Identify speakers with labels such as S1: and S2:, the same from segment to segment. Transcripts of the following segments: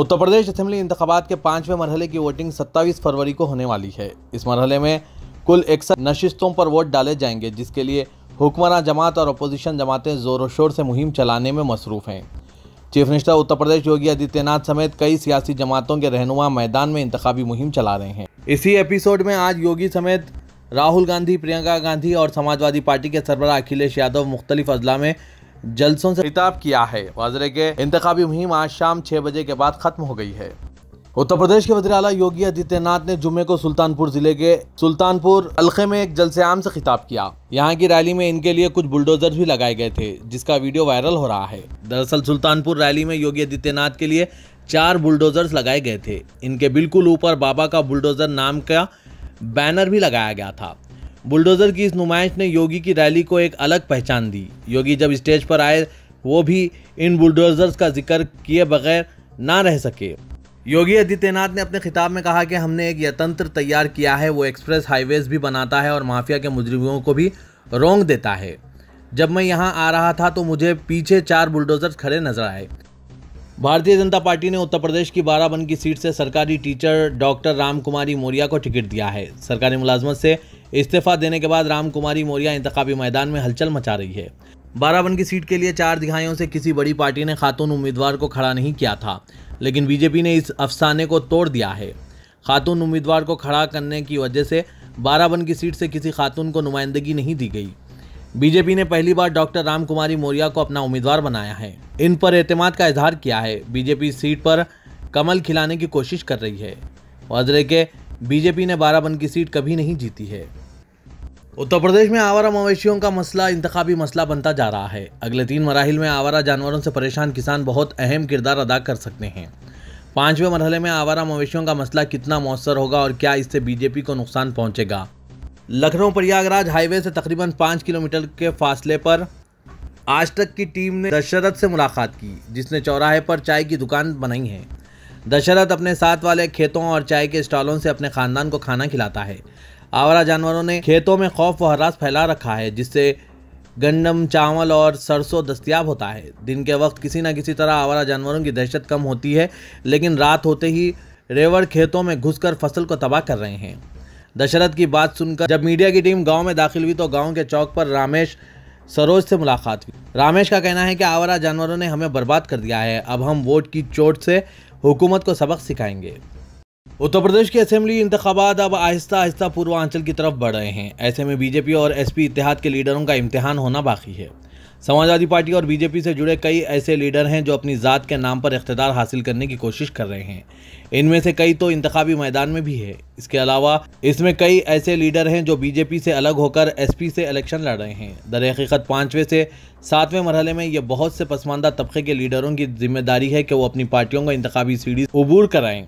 S1: उत्तर प्रदेश assembly इंतबात के पांचवें मरहले की वोटिंग 27 फरवरी को होने वाली है इस मरहले में कुल इकसठ नशिस्तों पर वोट डाले जाएंगे जिसके लिए हुक्मरान जमात और अपोजिशन जमातें जोरों शोर से मुहिम चलाने में मसरूफ़ हैं चीफ मिनिस्टर उत्तर प्रदेश योगी आदित्यनाथ समेत कई सियासी जमातों के रहनुमा मैदान में इंतबी मुहिम चला रहे हैं इसी एपिसोड में आज योगी समेत राहुल गांधी प्रियंका गांधी और समाजवादी पार्टी के सरबरा अखिलेश यादव मुख्तलिफ अजला में जलसों से खिताब किया है वाजरे के इंतबी मुहिम आज शाम छह बजे के बाद खत्म हो गई है उत्तर प्रदेश के वजी अला योगी आदित्यनाथ ने जुम्मे को सुल्तानपुर जिले के सुल्तानपुर अलखे में एक जलसे आम से खिताब किया यहाँ की रैली में इनके लिए कुछ बुलडोजर भी लगाए गए थे जिसका वीडियो वायरल हो रहा है दरअसल सुल्तानपुर रैली में योगी आदित्यनाथ के लिए चार बुलडोजर्स लगाए गए थे इनके बिल्कुल ऊपर बाबा का बुलडोजर नाम का बैनर भी लगाया गया था बुलडोजर की इस नुमाइश ने योगी की रैली को एक अलग पहचान दी योगी जब स्टेज पर आए वो भी इन बुलडोजर्स का जिक्र किए बगैर ना रह सके योगी आदित्यनाथ ने अपने खिताब में कहा कि हमने एक यतंत्र तैयार किया है वो एक्सप्रेस हाईवेज भी बनाता है और माफिया के मुजरिमों को भी रोंग देता है जब मैं यहाँ आ रहा था तो मुझे पीछे चार बुलडोजर खड़े नजर आए भारतीय जनता पार्टी ने उत्तर प्रदेश की बाराबंकी सीट से सरकारी टीचर डॉक्टर रामकुमारी मौर्या को टिकट दिया है सरकारी मुलाजमत से इस्तीफा देने के बाद राम कुमारी मौर्या इंतबी मैदान में हलचल मचा रही है बाराबन की सीट के लिए चार दिखाइयों से किसी बड़ी पार्टी ने खातून उम्मीदवार को खड़ा नहीं किया था लेकिन बीजेपी ने इस अफसाने को तोड़ दिया है खातून उम्मीदवार को खड़ा करने की वजह से बाराबन की सीट से किसी खातून को नुमाइंदगी नहीं दी गई बीजेपी ने पहली बार डॉक्टर राम कुमारी मौर्या को अपना उम्मीदवार बनाया है इन पर एतमाद का इजहार किया है बीजेपी सीट पर कमल खिलाने की कोशिश कर रही है वजरे के बीजेपी ने बाराबन की सीट कभी नहीं जीती है उत्तर प्रदेश में आवारा मवेशियों का मसला इंतबी मसला बनता जा रहा है अगले तीन मराहल में आवारा जानवरों से परेशान किसान बहुत अहम किरदार अदा कर सकते हैं पांचवें मरहले में आवारा मवेशियों का मसला कितना मौसर होगा और क्या इससे बीजेपी को नुकसान पहुंचेगा लखनऊ प्रयागराज हाईवे से तकरीबन पाँच किलोमीटर के फासले पर आज तक की टीम ने दशरथ से मुलाकात की जिसने चौराहे पर चाय की दुकान बनाई है दशरथ अपने साथ वाले खेतों और चाय के स्टॉलों से अपने खानदान को खाना खिलाता है आवारा जानवरों ने खेतों में खौफ व हरास फैला रखा है जिससे गंडम चावल और सरसों दस्तियाब होता है दिन के वक्त किसी न किसी तरह आवारा जानवरों की दहशत कम होती है लेकिन रात होते ही रेवड़ खेतों में घुसकर फसल को तबाह कर रहे हैं दशरथ की बात सुनकर जब मीडिया की टीम गांव में दाखिल हुई तो गांव के चौक पर रामेश सरोज से मुलाकात हुई रामेश का कहना है कि आवारा जानवरों ने हमें बर्बाद कर दिया है अब हम वोट की चोट से हुकूमत को सबक सिखाएंगे उत्तर प्रदेश के असेंबली इंतबात अब आहिस्ता आहिस्ता पूर्वांचल की तरफ बढ़ रहे हैं ऐसे में बीजेपी और एसपी इतिहाद के लीडरों का इम्तहान होना बाकी है समाजवादी पार्टी और बीजेपी से जुड़े कई ऐसे लीडर हैं जो अपनी ज़ात के नाम पर इकतदार हासिल करने की कोशिश कर रहे हैं इनमें से कई तो इंतबी मैदान में भी है इसके अलावा इसमें कई ऐसे लीडर हैं जो बीजेपी से अलग होकर एसपी से इलेक्शन लड़ रहे हैं दर हकीकत पाँचवें से सातवें मरहले में यह बहुत से पसमानदा तबके के लीडरों की जिम्मेदारी है कि वो अपनी पार्टियों को इंतबी सीढ़ी अबूर कराएं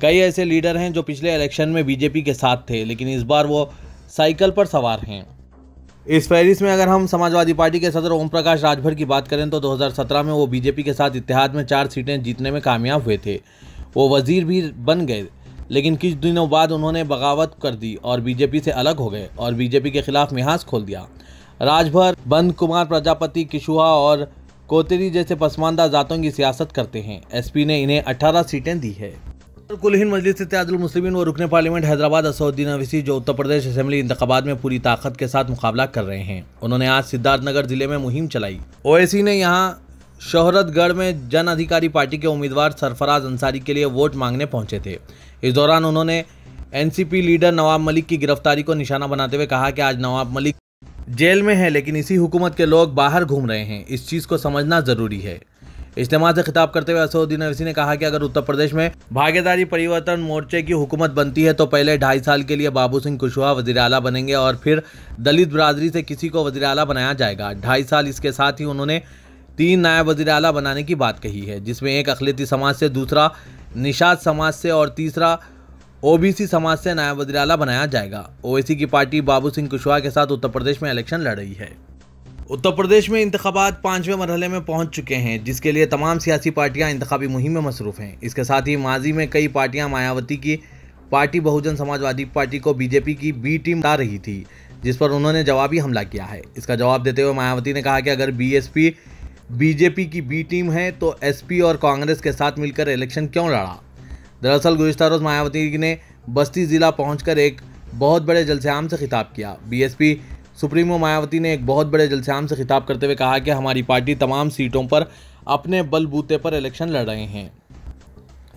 S1: कई ऐसे लीडर हैं जो पिछले इलेक्शन में बीजेपी के साथ थे लेकिन इस बार वो साइकिल पर सवार हैं इस फहरिस्त में अगर हम समाजवादी पार्टी के सदर ओम प्रकाश राजभर की बात करें तो 2017 में वो बीजेपी के साथ इतिहाद में चार सीटें जीतने में कामयाब हुए थे वो वजीर भी बन गए लेकिन कुछ दिनों बाद उन्होंने बगावत कर दी और बीजेपी से अलग हो गए और बीजेपी के खिलाफ मिहाज खोल दिया राजभर बंद कुमार प्रजापति किशुआ और कोतरी जैसे पसमानदा जातों की सियासत करते हैं एसपी ने इन्हें 18 सीटें दी है कुलहिन मजलिस मुस्लिमीन व रुकन पार्लियामेंट हैदराबाद असउद्दीन अवैसी जो उत्तर प्रदेश असेंबली इंतबाब में पूरी ताकत के साथ मुकाबला कर रहे हैं उन्होंने आज सिद्धार्थनगर जिले में मुहिम चलाई ओएसी ने यहाँ शोहरतगढ़ में जन अधिकारी पार्टी के उम्मीदवार सरफराज अंसारी के लिए वोट मांगने पहुंचे थे इस दौरान उन्होंने एन लीडर नवाब मलिक की गिरफ्तारी को निशाना बनाते हुए कहा कि आज नवाब मलिक जेल में है लेकिन इसी हुकूमत के लोग बाहर घूम रहे हैं इस चीज़ को समझना ज़रूरी है इज्तेमाल से खिताब करते हुए असदुद्दीन अवसी ने कहा कि अगर उत्तर प्रदेश में भागीदारी परिवर्तन मोर्चे की हुकूमत बनती है तो पहले ढाई साल के लिए बाबू सिंह कुशवाहा वजी अला बनेंगे और फिर दलित बरदरी से किसी को वजी अला बनाया जाएगा ढाई साल इसके साथ ही उन्होंने तीन नायब वजी अला बनाने की बात कही है जिसमें एक अखिलती समाज से दूसरा निषाद समाज से और तीसरा ओबीसी समाज से नायब वजी अला बनाया जाएगा ओवैसी की पार्टी बाबू सिंह कुशवाहा के साथ उत्तर प्रदेश में इलेक्शन लड़ रही है उत्तर प्रदेश में इंतबात पाँचवें मरहले में पहुंच चुके हैं जिसके लिए तमाम सियासी पार्टियां इंतबी मुहिम में मसरूफ़ हैं इसके साथ ही माजी में कई पार्टियां मायावती की पार्टी बहुजन समाजवादी पार्टी को बीजेपी की बी टीम ला रही थी जिस पर उन्होंने जवाबी हमला किया है इसका जवाब देते हुए मायावती ने कहा कि अगर बी बीजेपी की बी टीम है तो एस और कांग्रेस के साथ मिलकर इलेक्शन क्यों लड़ा दरअसल गुजशत रोज़ मायावती ने बस्ती ज़िला पहुँच एक बहुत बड़े जलसेआम से खिताब किया बी सुप्रीमो मायावती ने एक बहुत बड़े जलसेआम से खिताब करते हुए कहा कि हमारी पार्टी तमाम सीटों पर अपने बलबूते पर इलेक्शन लड़ रहे हैं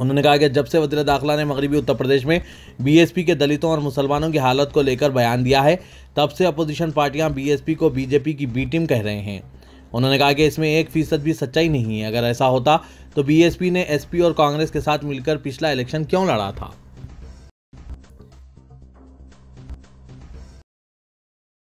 S1: उन्होंने कहा कि जब से वजी दाखिला ने मगरबी उत्तर प्रदेश में बीएसपी के दलितों और मुसलमानों की हालत को लेकर बयान दिया है तब से अपोजिशन पार्टियां बीएसपी को बीजेपी की बी टीम कह रहे हैं उन्होंने कहा कि इसमें एक फीसद भी सच्चाई नहीं है अगर ऐसा होता तो बीएसपी ने एसपी और कांग्रेस के साथ मिलकर पिछला इलेक्शन क्यों लड़ा था